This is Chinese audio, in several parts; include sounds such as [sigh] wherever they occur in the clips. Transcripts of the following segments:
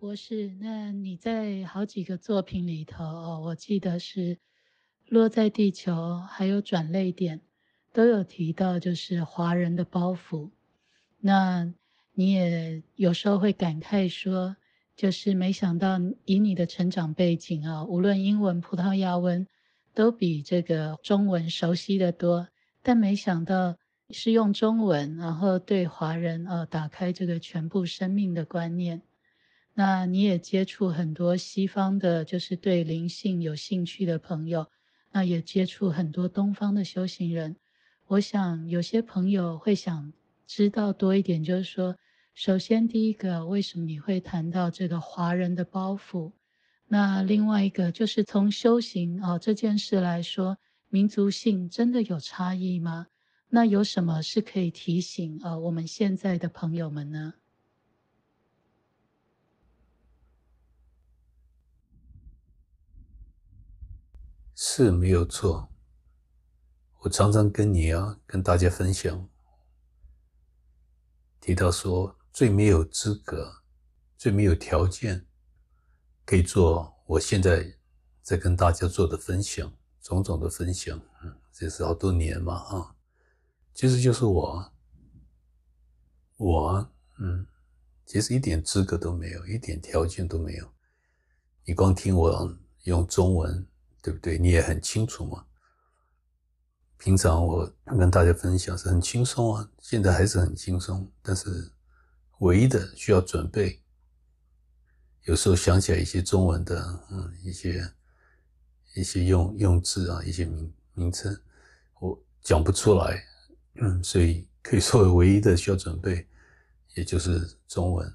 博士，那你在好几个作品里头，哦，我记得是《落在地球》，还有《转泪点》，都有提到，就是华人的包袱。那你也有时候会感慨说，就是没想到，以你的成长背景啊，无论英文、葡萄牙文，都比这个中文熟悉的多。但没想到是用中文，然后对华人呃打开这个全部生命的观念。那你也接触很多西方的，就是对灵性有兴趣的朋友，那也接触很多东方的修行人。我想有些朋友会想知道多一点，就是说，首先第一个，为什么你会谈到这个华人的包袱？那另外一个就是从修行啊这件事来说，民族性真的有差异吗？那有什么是可以提醒啊我们现在的朋友们呢？是没有错。我常常跟你啊，跟大家分享，提到说最没有资格、最没有条件可以做我现在在跟大家做的分享，种种的分享，嗯，这是好多年嘛啊，其实就是我，我，嗯，其实一点资格都没有，一点条件都没有。你光听我用中文。对不对？你也很清楚嘛。平常我跟大家分享是很轻松啊，现在还是很轻松。但是唯一的需要准备，有时候想起来一些中文的，嗯，一些一些用用字啊，一些名名称，我讲不出来，嗯，所以可以说唯一的需要准备，也就是中文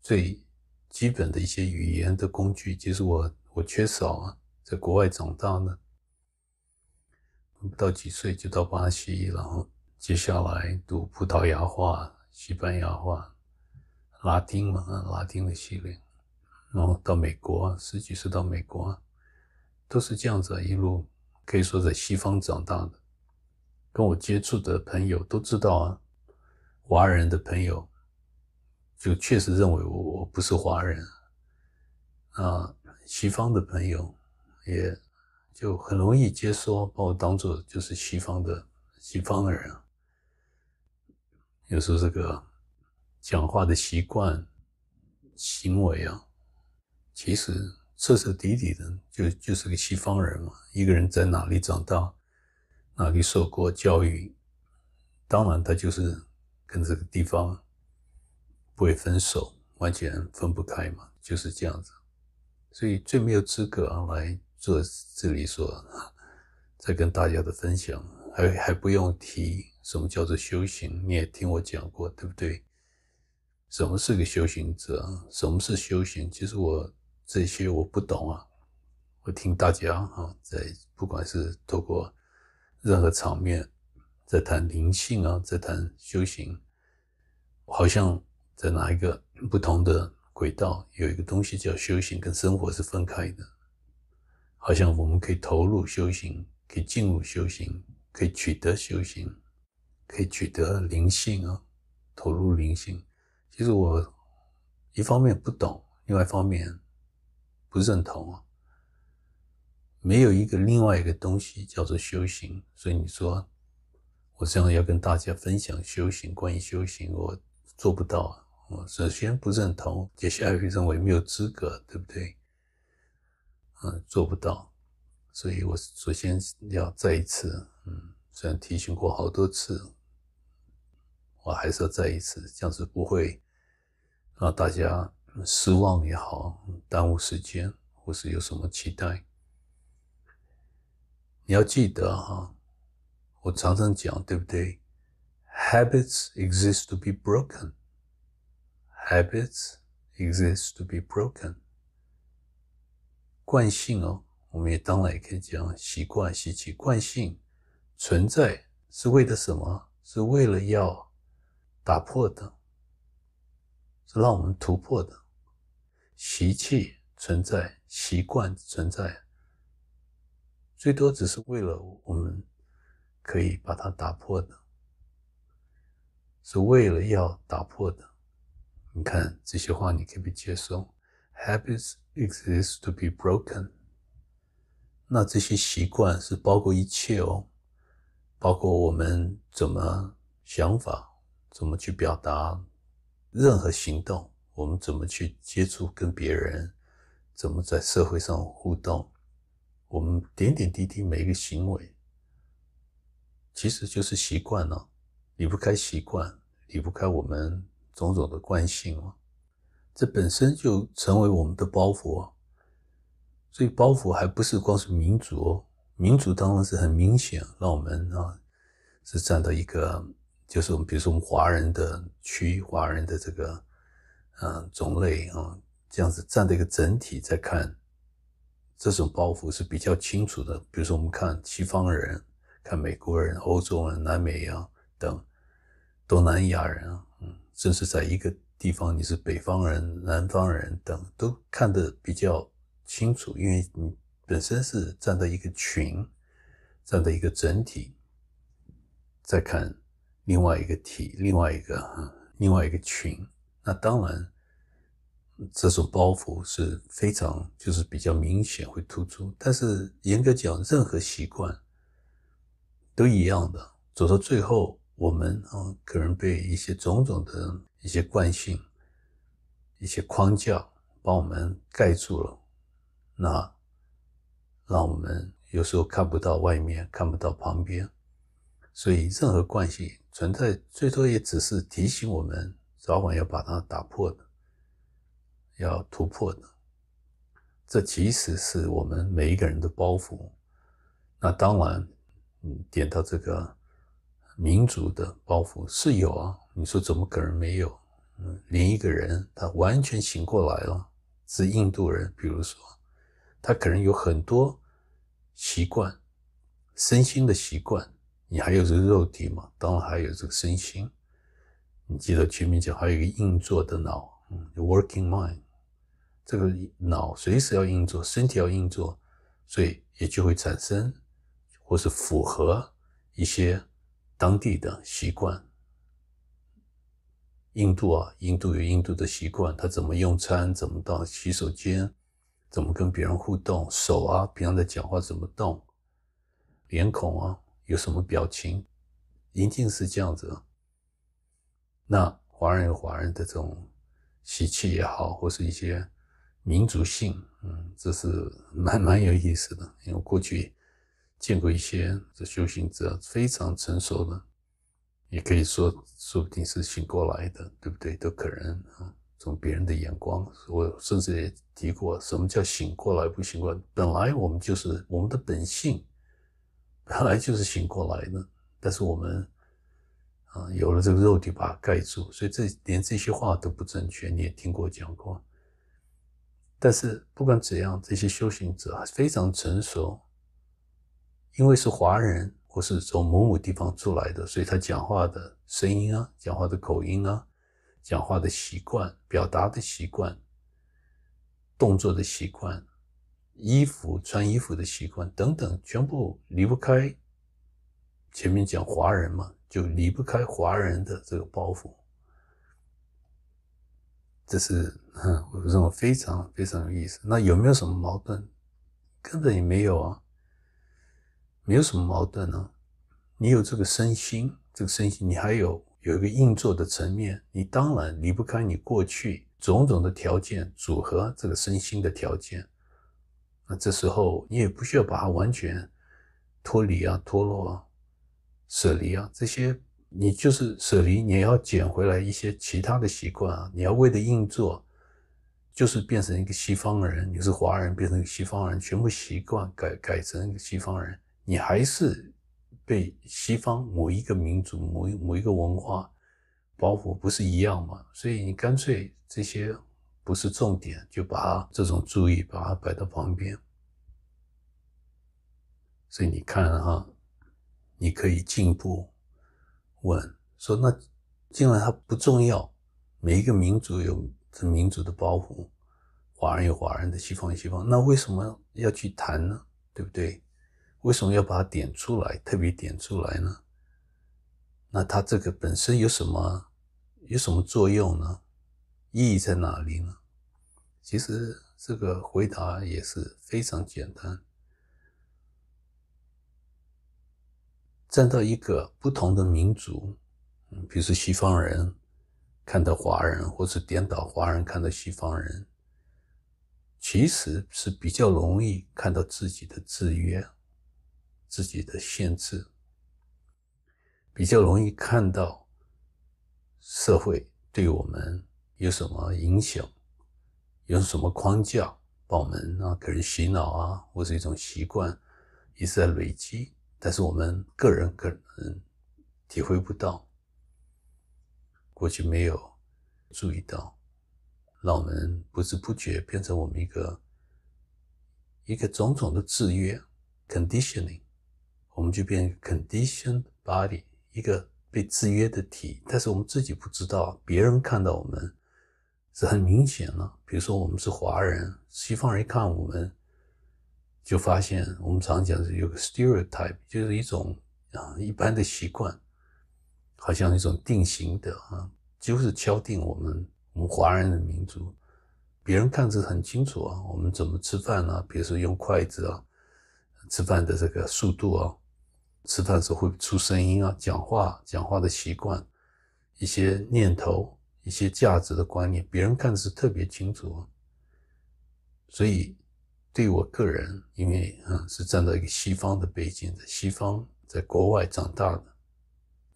最基本的一些语言的工具，就是我我缺少。在国外长大呢，不到几岁就到巴西，然后接下来读葡萄牙话、西班牙话、拉丁文啊，拉丁的系列，然后到美国十几岁到美国，都是这样子一路，可以说在西方长大的。跟我接触的朋友都知道啊，华人的朋友就确实认为我我不是华人啊，西方的朋友。也就很容易接收，把我当做就是西方的西方的人。有时候这个讲话的习惯、行为啊，其实彻彻底底的就就是个西方人嘛。一个人在哪里长大，哪里受过教育，当然他就是跟这个地方不会分手，完全分不开嘛，就是这样子。所以最没有资格啊来。做这里说，在跟大家的分享，还还不用提什么叫做修行，你也听我讲过，对不对？什么是个修行者？什么是修行？其实我这些我不懂啊，我听大家啊，在不管是透过任何场面，在谈灵性啊，在谈修行，好像在哪一个不同的轨道，有一个东西叫修行，跟生活是分开的。好像我们可以投入修行，可以进入修行，可以取得修行，可以取得灵性哦，投入灵性。其实我一方面不懂，另外一方面不认同。没有一个另外一个东西叫做修行，所以你说我这样要跟大家分享修行，关于修行我做不到。我首先不认同，接下来会认为没有资格，对不对？嗯，做不到，所以我首先要再一次，嗯，虽然提醒过好多次，我还是要再一次，这样子不会让大家失望也好，耽误时间或是有什么期待。你要记得啊，我常常讲，对不对？Habits exist to be broken. Habits exist to be broken. 惯性哦，我们也当然也可以讲习惯习气惯性存在是为了什么？是为了要打破的，是让我们突破的。习气存在，习惯存在，最多只是为了我们可以把它打破的，是为了要打破的。你看这些话，你可以接受。Habits exist to be broken。那这些习惯是包括一切哦，包括我们怎么想法，怎么去表达，任何行动，我们怎么去接触跟别人，怎么在社会上互动，我们点点滴滴每一个行为，其实就是习惯哦，离不开习惯，离不开我们种种的惯性哦。这本身就成为我们的包袱，所以包袱还不是光是民族，民族当然是很明显，让我们啊是站到一个，就是我们比如说我们华人的区，华人的这个嗯种类啊这样子站的一个整体在看，这种包袱是比较清楚的。比如说我们看西方人，看美国人、欧洲人、南美啊等东南亚人，嗯，甚至在一个。地方你是北方人、南方人等都看得比较清楚，因为你本身是站在一个群，站在一个整体，再看另外一个体、另外一个哈、另外一个群。那当然，这种包袱是非常就是比较明显会突出。但是严格讲，任何习惯都一样的，走到最后。我们啊，可能被一些种种的一些惯性、一些框架把我们盖住了，那让我们有时候看不到外面，看不到旁边。所以，任何惯性存在，最多也只是提醒我们，早晚要把它打破的，要突破的。这其实是我们每一个人的包袱。那当然，嗯，点到这个。民族的包袱是有啊，你说怎么可能没有？嗯，连一个人他完全醒过来了，是印度人，比如说，他可能有很多习惯，身心的习惯。你还有这个肉体嘛？当然还有这个身心。你记得前面讲还有一个硬座的脑，嗯，working mind，这个脑随时要硬座，身体要硬座，所以也就会产生或是符合一些。当地的习惯，印度啊，印度有印度的习惯，他怎么用餐，怎么到洗手间，怎么跟别人互动，手啊平常在讲话怎么动，脸孔啊有什么表情，一定是这样子。那华人有华人的这种习气也好，或是一些民族性，嗯，这是蛮蛮有意思的，因为过去。见过一些这修行者非常成熟的，也可以说，说不定是醒过来的，对不对？都可能啊。从别人的眼光，我甚至也提过，什么叫醒过来不醒过来？本来我们就是我们的本性，本来就是醒过来的。但是我们，啊，有了这个肉体把它盖住，所以这连这些话都不正确。你也听过讲过，但是不管怎样，这些修行者非常成熟。因为是华人，或是从某某地方出来的，所以他讲话的声音啊，讲话的口音啊，讲话的习惯、表达的习惯、动作的习惯、衣服穿衣服的习惯等等，全部离不开前面讲华人嘛，就离不开华人的这个包袱。这是 [laughs] 我认为非常非常有意思。那有没有什么矛盾？根本也没有啊。没有什么矛盾呢？你有这个身心，这个身心，你还有有一个硬座的层面，你当然离不开你过去种种的条件组合，这个身心的条件。那这时候你也不需要把它完全脱离啊、脱落啊、舍离啊这些，你就是舍离，你也要捡回来一些其他的习惯啊。你要为了硬座。就是变成一个西方人，你是华人变成一个西方人，全部习惯改改成一个西方人。你还是被西方某一个民族、某某一个文化包袱，不是一样吗？所以你干脆这些不是重点，就把这种注意把它摆到旁边。所以你看哈，你可以进一步问说：那既然它不重要，每一个民族有这民族的包袱，华人有华人的，西方有西方，那为什么要去谈呢？对不对？为什么要把它点出来，特别点出来呢？那它这个本身有什么有什么作用呢？意义在哪里呢？其实这个回答也是非常简单。站到一个不同的民族，嗯，比如说西方人看到华人，或是颠倒华人看到西方人，其实是比较容易看到自己的制约。自己的限制，比较容易看到社会对我们有什么影响，有什么框架把我们啊给人洗脑啊，或是一种习惯，一直在累积。但是我们个人可能体会不到，过去没有注意到，让我们不知不觉变成我们一个一个种种的制约 conditioning。我们就变 condition body，一个被制约的体，但是我们自己不知道，别人看到我们是很明显了。比如说，我们是华人，西方人一看我们，就发现我们常讲是有个 stereotype，就是一种啊一般的习惯，好像一种定型的啊，几乎是敲定我们我们华人的民族。别人看着很清楚啊，我们怎么吃饭呢？比如说用筷子啊，吃饭的这个速度啊。吃饭时候会出声音啊，讲话讲话的习惯，一些念头，一些价值的观念，别人看的是特别清楚。所以，对我个人，因为嗯是站在一个西方的背景的，西方在国外长大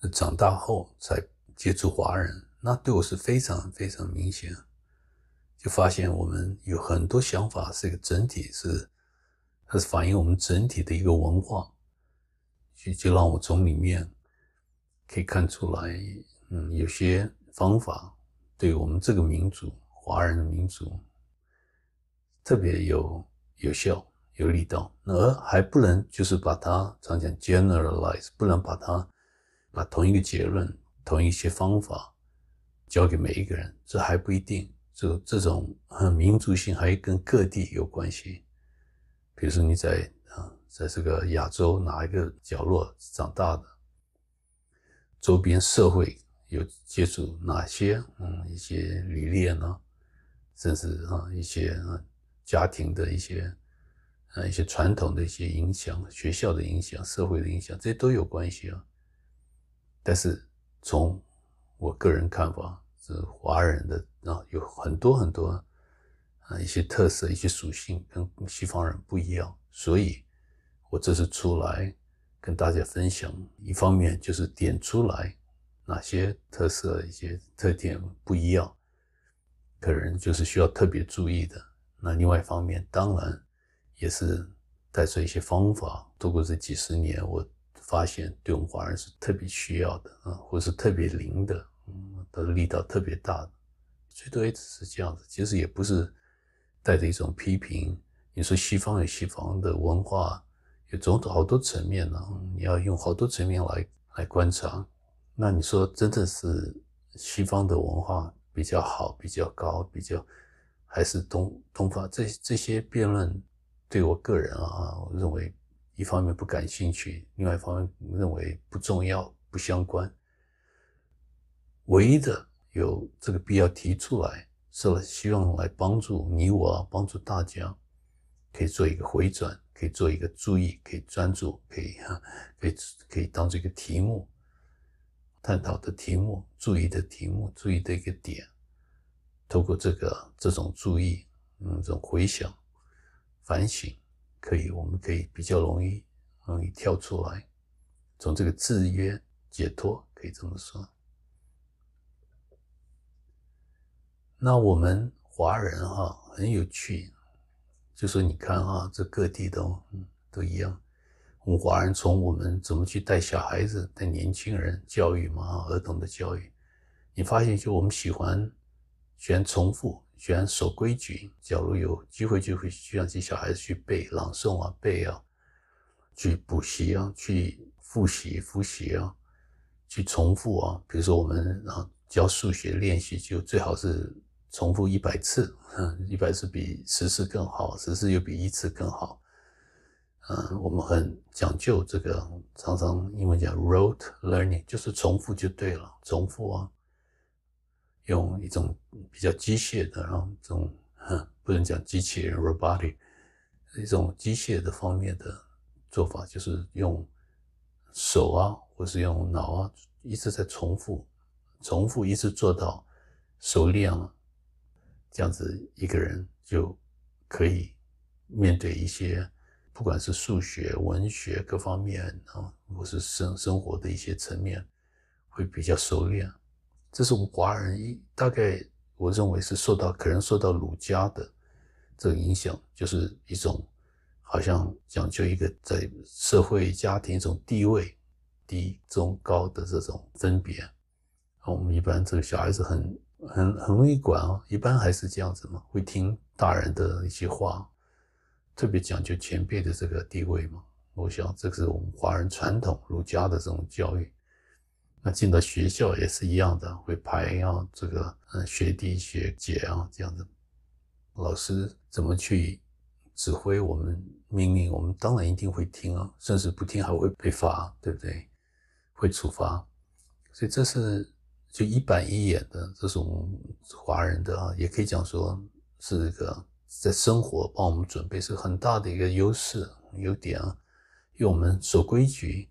的，长大后才接触华人，那对我是非常非常明显，就发现我们有很多想法是一个整体，是它是反映我们整体的一个文化。就就让我从里面可以看出来，嗯，有些方法对我们这个民族，华人的民族特别有有效、有力道，而还不能就是把它，常讲 generalize，不能把它把同一个结论、同一些方法教给每一个人，这还不一定，这这种民族性还跟各地有关系，比如说你在。在这个亚洲哪一个角落长大的，周边社会有接触哪些嗯一些理念呢？甚至啊一些家庭的一些啊一些传统的一些影响、学校的影响、社会的影响，这都有关系啊。但是从我个人看法，是华人的啊有很多很多啊一些特色、一些属性跟西方人不一样，所以。我这次出来跟大家分享，一方面就是点出来哪些特色、一些特点不一样，可能就是需要特别注意的。那另外一方面，当然也是带出一些方法。度过这几十年，我发现对我们华人是特别需要的，啊，或是特别灵的，嗯，它的力道特别大。最多也只是这样子，其实也不是带着一种批评。你说西方有西方的文化。有总好多层面呢，你要用好多层面来来观察。那你说真的是西方的文化比较好、比较高，比较还是东东方？这这些辩论对我个人啊，我认为一方面不感兴趣，另外一方面认为不重要、不相关。唯一的有这个必要提出来，是希望来帮助你我，帮助大家可以做一个回转。可以做一个注意，可以专注，可以哈，可以可以当做一个题目探讨的题目，注意的题目，注意的一个点。透过这个这种注意，嗯，这种回想、反省，可以，我们可以比较容易容易跳出来，从这个制约解脱，可以这么说。那我们华人哈，很有趣。就说你看啊，这各地都都一样。我们华人从我们怎么去带小孩子、带年轻人教育嘛，儿童的教育，你发现就我们喜欢喜欢重复，喜欢守规矩。假如有机会就会就让这小孩子去背朗诵啊，背啊，去补习啊，去复习复习啊，去重复啊。比如说我们啊教数学练习，就最好是。重复一百次，一百次比十次更好，十次又比一次更好。嗯，我们很讲究这个，常常英文讲 rote learning，就是重复就对了，重复啊，用一种比较机械的，然后这种不能讲机器人 robotic，一种机械的方面的做法，就是用手啊，或是用脑啊，一直在重复，重复一直做到熟练了。这样子一个人就可以面对一些，不管是数学、文学各方面啊，或是生生活的一些层面，会比较熟练。这是我们华人一大概，我认为是受到可能受到儒家的这个影响，就是一种好像讲究一个在社会家庭一种地位低中高的这种分别。我们一般这个小孩子很。很很容易管哦，一般还是这样子嘛，会听大人的一些话，特别讲究前辈的这个地位嘛。我想这是我们华人传统儒家的这种教育。那进到学校也是一样的，会排啊这个嗯学弟学姐啊这样子，老师怎么去指挥我们命令我们，当然一定会听啊，甚至不听还会被罚，对不对？会处罚，所以这是。就一板一眼的这种华人的啊，也可以讲说是一个在生活帮我们准备是很大的一个优势优点啊，因为我们守规矩，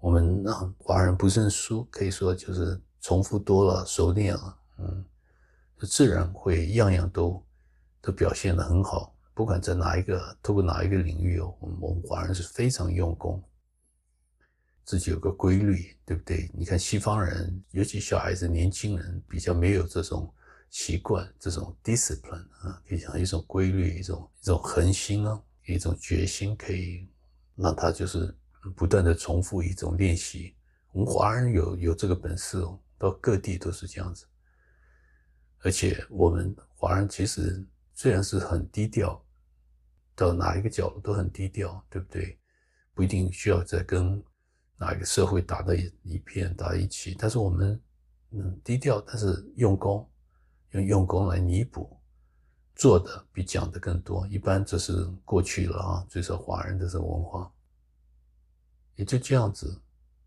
我们让华人不认输，可以说就是重复多了熟练了，嗯，自然会样样都都表现的很好，不管在哪一个，通过哪一个领域哦，我们华人是非常用功。自己有个规律，对不对？你看西方人，尤其小孩子、年轻人，比较没有这种习惯、这种 discipline 啊，可以讲一种规律、一种一种恒心啊，一种决心，可以让他就是不断的重复一种练习。我们华人有有这个本事，哦，到各地都是这样子。而且我们华人其实虽然是很低调，到哪一个角落都很低调，对不对？不一定需要再跟。哪一个社会打到一一片打一起，但是我们嗯低调，但是用功，用用功来弥补，做的比讲的更多。一般这是过去了啊，最少华人的这种文化也就这样子，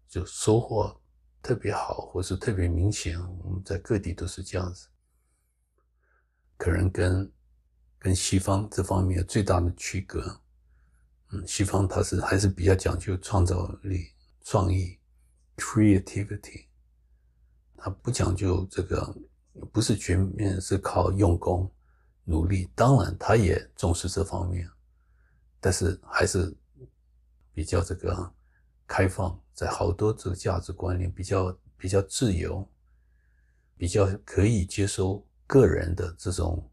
就收获特别好，或是特别明显。我们在各地都是这样子，可能跟跟西方这方面最大的区隔，嗯，西方它是还是比较讲究创造力。创意 （creativity），他不讲究这个，不是全面是靠用功努力。当然，他也重视这方面，但是还是比较这个开放，在好多这个价值观念比较比较自由，比较可以接收个人的这种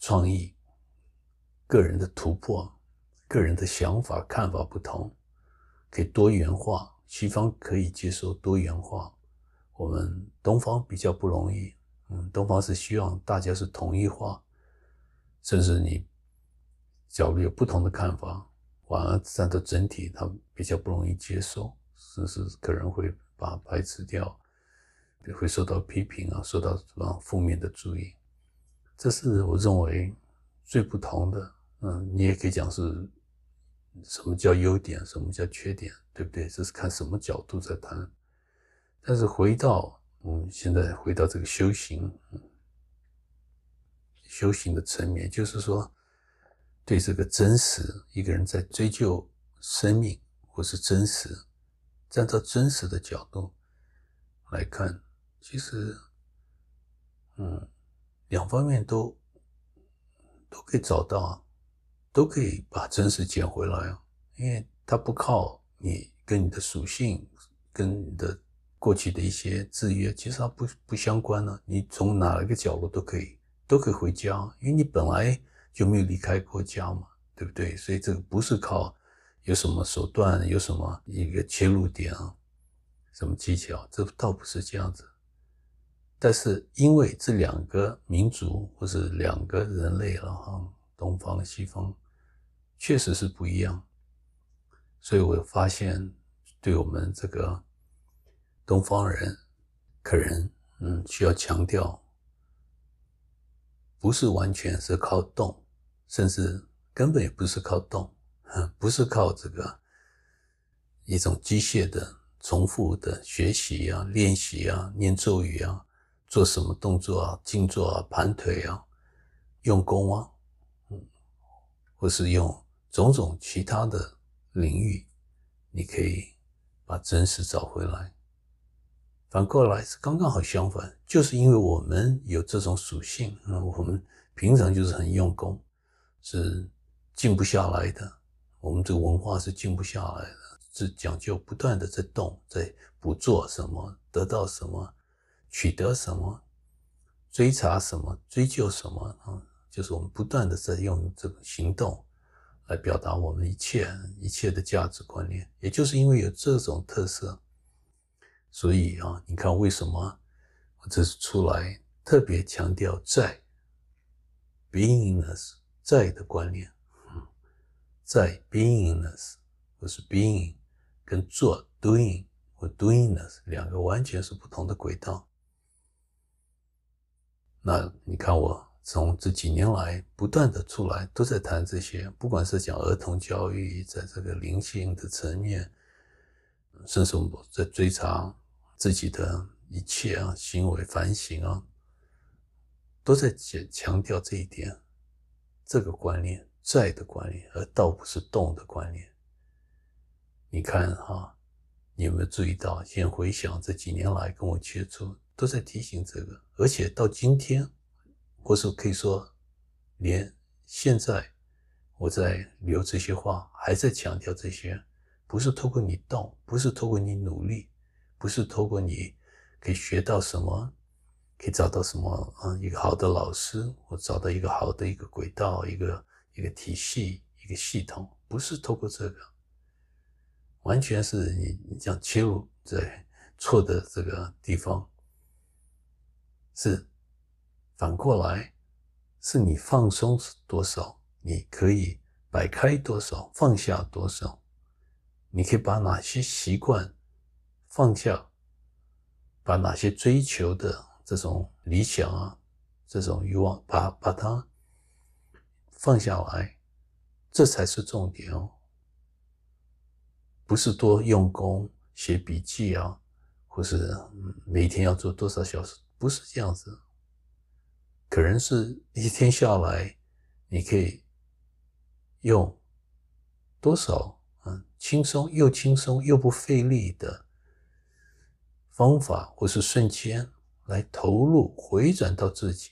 创意、个人的突破、个人的想法、看法不同。可以多元化，西方可以接受多元化，我们东方比较不容易。嗯，东方是希望大家是统一化，甚至你角度有不同的看法，反而站在整体，他比较不容易接受，甚至可能会把排斥掉，会受到批评啊，受到什么负面的注意。这是我认为最不同的。嗯，你也可以讲是。什么叫优点？什么叫缺点？对不对？这是看什么角度在谈。但是回到我们现在回到这个修行，修行的层面，就是说，对这个真实，一个人在追究生命或是真实，站到真实的角度来看，其实，嗯，两方面都都可以找到啊。都可以把真实捡回来啊，因为它不靠你跟你的属性，跟你的过去的一些制约，其实它不不相关呢。你从哪一个角落都可以，都可以回家，因为你本来就没有离开过家嘛，对不对？所以这个不是靠有什么手段，有什么一个切入点啊，什么技巧，这倒不是这样子。但是因为这两个民族或者两个人类了哈，东方西方。确实是不一样，所以我发现，对我们这个东方人，可能嗯需要强调，不是完全是靠动，甚至根本也不是靠动，不是靠这个一种机械的重复的学习啊、练习啊、念咒语啊、做什么动作啊、静坐啊、盘腿啊、用功啊，嗯，或是用。种种其他的领域，你可以把真实找回来。反过来是刚刚好相反，就是因为我们有这种属性啊，我们平常就是很用功，是静不下来的。我们这个文化是静不下来的，是讲究不断的在动，在不做什么，得到什么，取得什么，追查什么，追究什么啊，就是我们不断的在用这个行动。来表达我们一切一切的价值观念，也就是因为有这种特色，所以啊，你看为什么？我这是出来特别强调在 beingness 在的观念，在 beingness 或是 being 跟做 doing 或 doingness 两个完全是不同的轨道。那你看我。从这几年来不断的出来，都在谈这些，不管是讲儿童教育，在这个灵性的层面，甚至我们在追查自己的一切啊，行为反省啊，都在强强调这一点，这个观念在的观念，而道不是动的观念。你看哈，你有没有注意到？先回想这几年来跟我接触，都在提醒这个，而且到今天。或是可以说，连现在我在留这些话，还在强调这些，不是透过你动，不是透过你努力，不是透过你可以学到什么，可以找到什么，嗯，一个好的老师，我找到一个好的一个轨道，一个一个体系，一个系统，不是透过这个，完全是你你这样切入在错的这个地方，是。反过来，是你放松多少，你可以摆开多少，放下多少，你可以把哪些习惯放下，把哪些追求的这种理想啊，这种欲望，把把它放下来，这才是重点哦。不是多用功写笔记啊，或是每天要做多少小时，不是这样子。可能是一天下来，你可以用多少嗯轻松又轻松又不费力的方法，或是瞬间来投入回转到自己，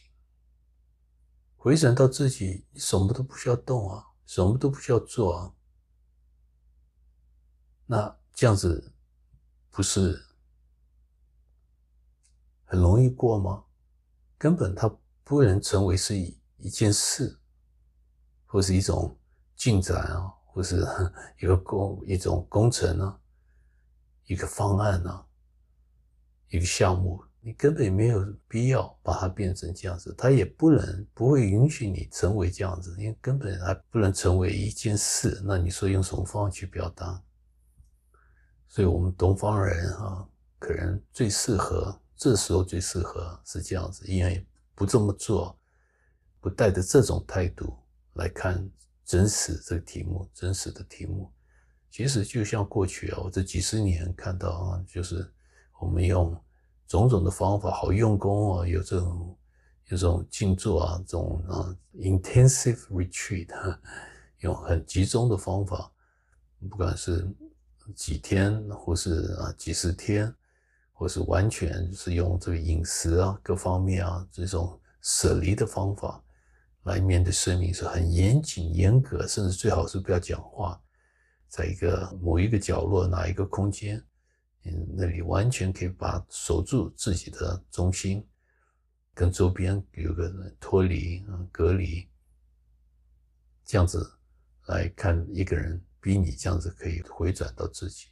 回转到自己，你什么都不需要动啊，什么都不需要做啊，那这样子不是很容易过吗？根本他。不能成为是一件事，或是一种进展啊，或是一个工一种工程啊，一个方案啊，一个项目，你根本没有必要把它变成这样子，它也不能不会允许你成为这样子，因为根本还不能成为一件事。那你说用什么方法去表达？所以，我们东方人啊，可能最适合这时候最适合是这样子，因为。不这么做，不带着这种态度来看真实这个题目，真实的题目，其实就像过去啊，我这几十年看到啊，就是我们用种种的方法，好用功啊，有这种有这种静坐啊，这种啊 intensive retreat，[laughs] 用很集中的方法，不管是几天或是啊几十天。或是完全是用这个饮食啊，各方面啊这种舍离的方法来面对生命，是很严谨、严格，甚至最好是不要讲话，在一个某一个角落、哪一个空间，嗯，那里完全可以把守住自己的中心，跟周边有个脱离、隔离，这样子来看，一个人逼你这样子可以回转到自己。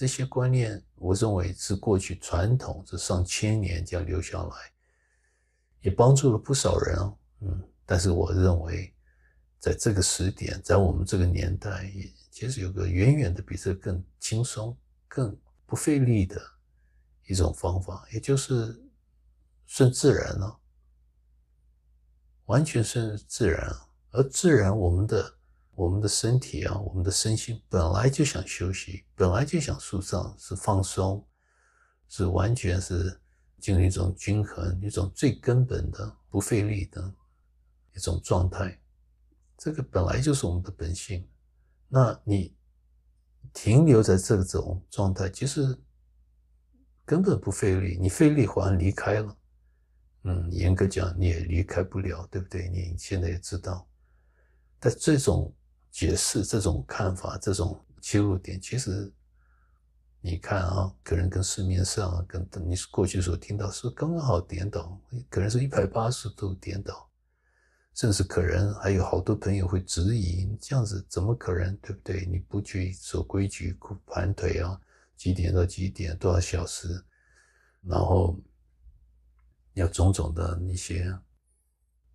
这些观念，我认为是过去传统，这上千年这样留下来，也帮助了不少人哦。嗯。但是我认为，在这个时点，在我们这个年代，也其实有个远远的比这更轻松、更不费力的一种方法，也就是顺自然了，完全顺自然。而自然，我们的。我们的身体啊，我们的身心本来就想休息，本来就想舒畅，是放松，是完全是进入一种均衡、一种最根本的不费力的一种状态。这个本来就是我们的本性。那你停留在这种状态，其实根本不费力，你费力还离开了。嗯，严格讲你也离开不了，对不对？你现在也知道，但这种。解释这种看法，这种切入点，其实你看啊，可能跟市面上跟你过去所听到说刚刚好颠倒，可能是一百八十度颠倒，甚至可能还有好多朋友会质疑这样子怎么可能，对不对？你不去守规矩盘腿啊，几点到几点，多少小时，然后要种种的那些。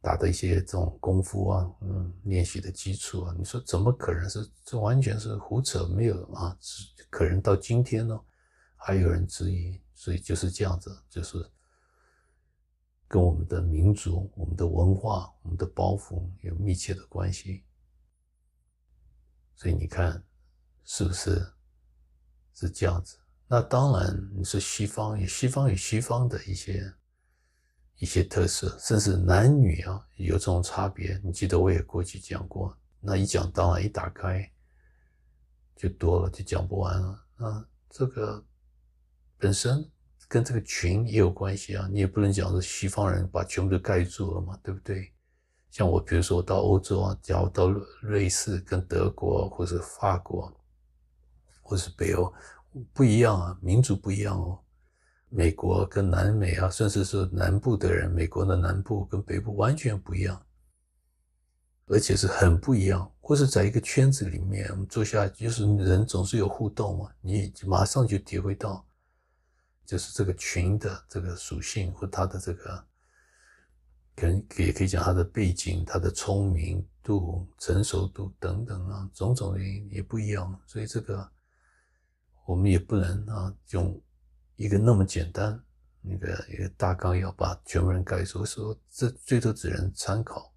打的一些这种功夫啊，嗯，练习的基础啊，你说怎么可能是这完全是胡扯没有啊？可能到今天呢，还有人质疑，所以就是这样子，就是跟我们的民族、我们的文化、我们的包袱有密切的关系。所以你看，是不是是这样子？那当然，你说西方有西方有西方的一些。一些特色，甚至男女啊有这种差别。你记得我也过去讲过，那一讲当然一打开就多了，就讲不完了啊。这个本身跟这个群也有关系啊，你也不能讲是西方人把全部都盖住了嘛，对不对？像我比如说我到欧洲啊，假如到瑞士跟德国或者法国，或是北欧，不一样啊，民族不一样哦。美国跟南美啊，甚至是说南部的人，美国的南部跟北部完全不一样，而且是很不一样。或是在一个圈子里面，我们坐下，就是人总是有互动嘛，你马上就体会到，就是这个群的这个属性或它的这个，可能也可以讲它的背景、它的聪明度、成熟度等等啊，种种原因也不一样，所以这个我们也不能啊用。一个那么简单，那个一个大纲要把全部人概述，说这最多只能参考。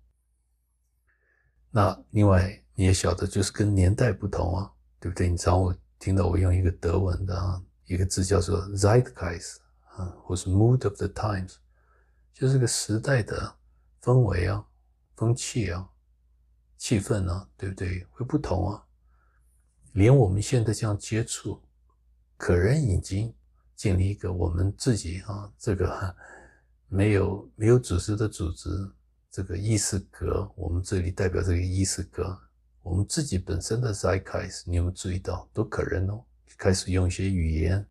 那另外你也晓得，就是跟年代不同啊，对不对？你找我听到我用一个德文的啊、一个字叫做 Zeitgeist，啊，或是 Mood of the times，就是个时代的氛围啊、风气啊、气氛啊，对不对？会不同啊。连我们现在这样接触，可人已经。建立一个我们自己啊，这个 [laughs] 没有没有组织的组织，这个意识格，我们这里代表这个意识格，我们自己本身的 zai 开 e 你有没有注意到，都可能哦，开始用一些语言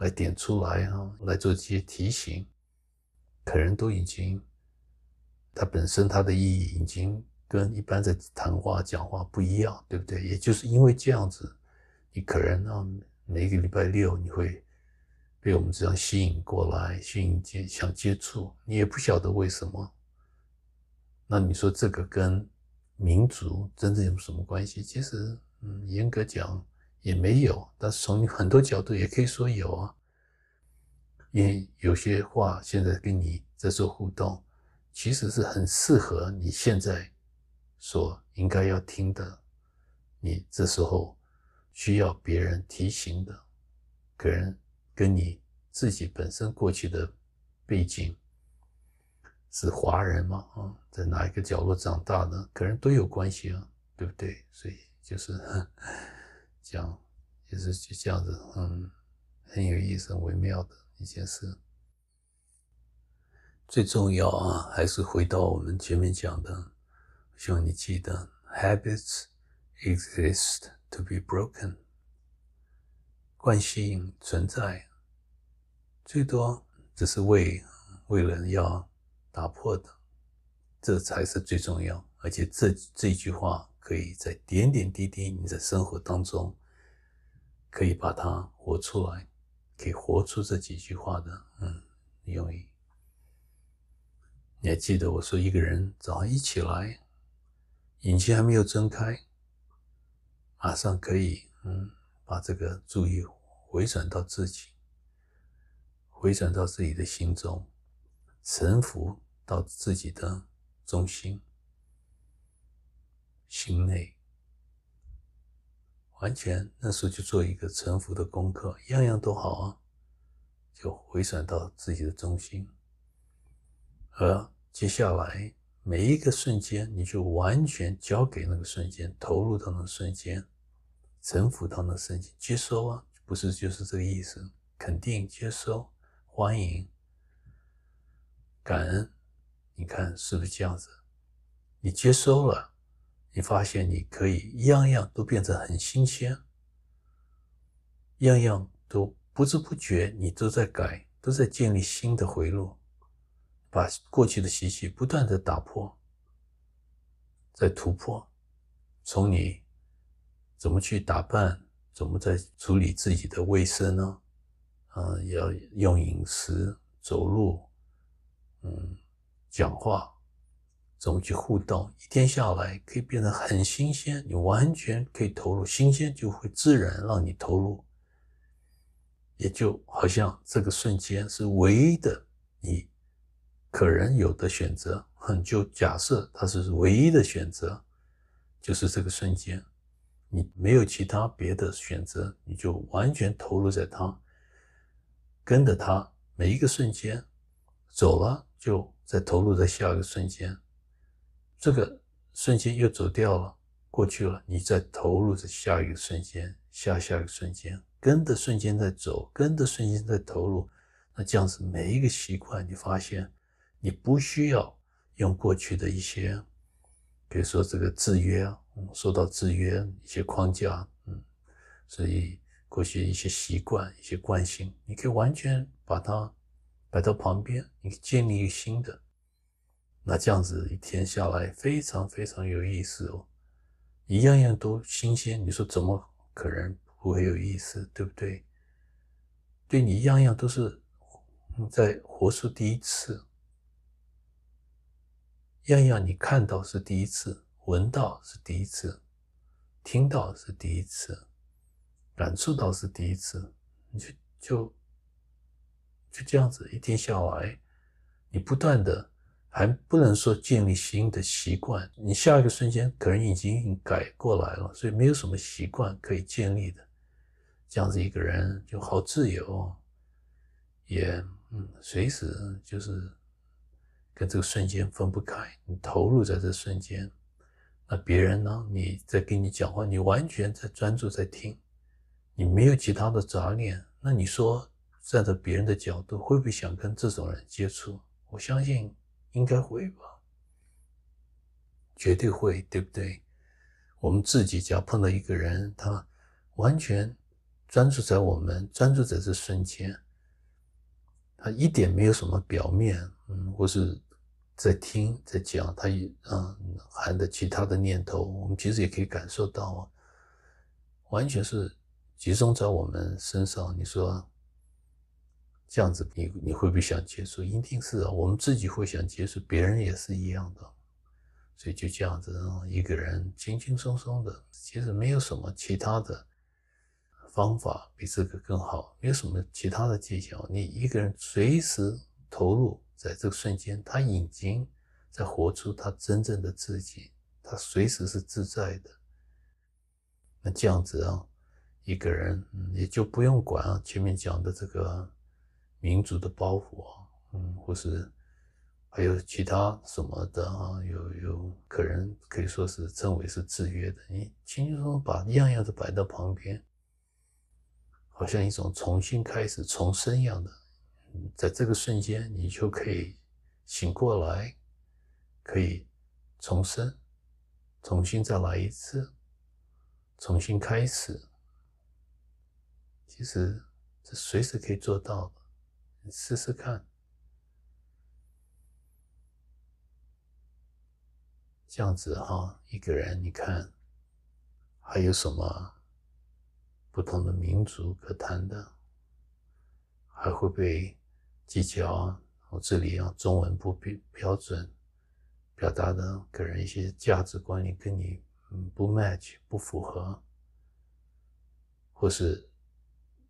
来点出来啊，来做这些提醒，可能都已经，它本身它的意义已经跟一般在谈话讲话不一样，对不对？也就是因为这样子，你可能啊，每个礼拜六你会。被我们这样吸引过来，吸引接想接触，你也不晓得为什么。那你说这个跟民族真正有什么关系？其实，嗯，严格讲也没有，但是从很多角度也可以说有啊。因为有些话现在跟你在做互动，其实是很适合你现在所应该要听的，你这时候需要别人提醒的，给人。跟你自己本身过去的背景是华人吗？啊，在哪一个角落长大的，可能都有关系啊，对不对？所以就是 [laughs] 讲，也是就这样子，嗯，很有意思、很微妙的一件事。最重要啊，还是回到我们前面讲的，希望你记得，habits exist to be broken。惯性存在，最多只是为为了要打破的，这才是最重要。而且这这句话可以在点点滴滴你的生活当中，可以把它活出来，可以活出这几句话的嗯用意。你还记得我说一个人早上一起来，眼睛还没有睁开，马上可以嗯把这个注意。回转到自己，回转到自己的心中，臣服到自己的中心心内，完全那时候就做一个臣服的功课，样样都好啊。就回转到自己的中心，而接下来每一个瞬间，你就完全交给那个瞬间，投入到那个瞬间，臣服到那个瞬间，接收啊。不是，就是这个意思。肯定、接收、欢迎、感恩，你看是不是这样子？你接收了，你发现你可以样样都变得很新鲜，样样都不知不觉你都在改，都在建立新的回路，把过去的习气不断的打破，在突破。从你怎么去打扮。怎么在处理自己的卫生呢？啊，要用饮食、走路，嗯，讲话，怎么去互动？一天下来可以变得很新鲜，你完全可以投入新鲜，就会自然让你投入。也就好像这个瞬间是唯一的，你可能有的选择，很就假设它是唯一的选择，就是这个瞬间。你没有其他别的选择，你就完全投入在它，跟着它每一个瞬间走了，就在投入在下一个瞬间，这个瞬间又走掉了，过去了，你再投入在下一个瞬间，下下一个瞬间，跟着瞬间在走，跟着瞬间在投入，那这样子每一个习惯，你发现你不需要用过去的一些，比如说这个制约啊。受到制约一些框架，嗯，所以过去一些习惯、一些惯性，你可以完全把它摆到旁边，你建立新的。那这样子一天下来，非常非常有意思哦，一样样都新鲜。你说怎么可能不会有意思？对不对？对你一样样都是在活出第一次，样样你看到是第一次。闻到是第一次，听到是第一次，感受到是第一次，你就就就这样子一天下来，你不断的还不能说建立新的习惯，你下一个瞬间可能已经改过来了，所以没有什么习惯可以建立的。这样子一个人就好自由，也嗯，随时就是跟这个瞬间分不开，你投入在这瞬间。那别人呢？你在跟你讲话，你完全在专注在听，你没有其他的杂念。那你说站在别人的角度，会不会想跟这种人接触？我相信应该会吧，绝对会，对不对？我们自己只要碰到一个人，他完全专注在我们，专注在这瞬间，他一点没有什么表面，嗯，或是。在听，在讲，他也嗯含着其他的念头，我们其实也可以感受到啊，完全是集中在我们身上。你说这样子，你你会不会想结束？一定是啊，我们自己会想结束，别人也是一样的。所以就这样子，一个人轻轻松松的，其实没有什么其他的，方法比这个更好，没有什么其他的技巧，你一个人随时投入。在这个瞬间，他已经在活出他真正的自己，他随时是自在的。那这样子啊，一个人也就不用管前面讲的这个民族的包袱啊，嗯，或是还有其他什么的啊，有有可能可以说是称为是制约的，你轻轻松松把样样都摆到旁边，好像一种重新开始、重生一样的。在这个瞬间，你就可以醒过来，可以重生，重新再来一次，重新开始。其实是随时可以做到的，你试试看。这样子哈，一个人，你看还有什么不同的民族可谈的，还会被。技巧，我这里啊中文不标标准表达的，给人一些价值观，你跟你不 match 不符合，或是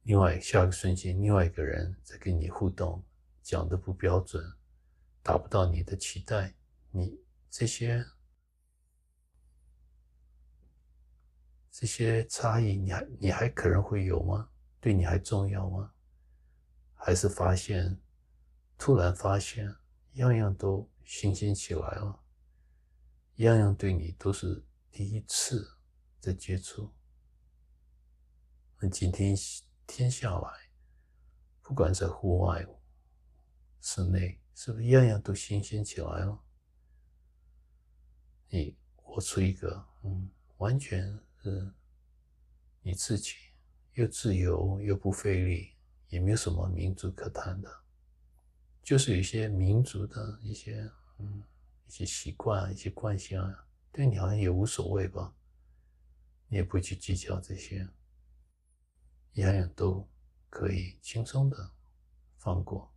另外下一个瞬间，另外一个人在跟你互动，讲的不标准，达不到你的期待，你这些这些差异，你还你还可能会有吗？对你还重要吗？还是发现？突然发现，样样都新鲜起来了，样样对你都是第一次的接触。那几天天下来，不管在户外、室内，是不是样样都新鲜起来了？你活出一个，嗯，完全是你自己，又自由又不费力，也没有什么民族可谈的。就是有一些民族的一些，嗯，一些习惯啊，一些惯性啊，对你好像也无所谓吧，你也不去计较这些，样样都可以轻松的放过。